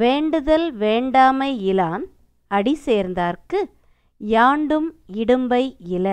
வேண்டுதல் வேண்டாமை இலான் அடி சேர்ந்தார்க்கு யாண்டும் இடும்பை இல